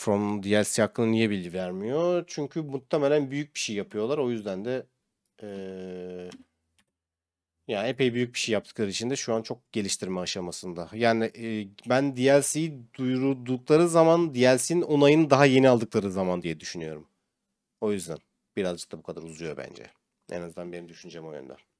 From DLC hakkını niye bilgi vermiyor? Çünkü muhtemelen büyük bir şey yapıyorlar. O yüzden de ee, yani epey büyük bir şey yaptıkları için de şu an çok geliştirme aşamasında. Yani e, ben DLC'yi duyurdukları zaman DLC'nin onayını daha yeni aldıkları zaman diye düşünüyorum. O yüzden birazcık da bu kadar uzuyor bence. En azından benim düşüncem o yönde.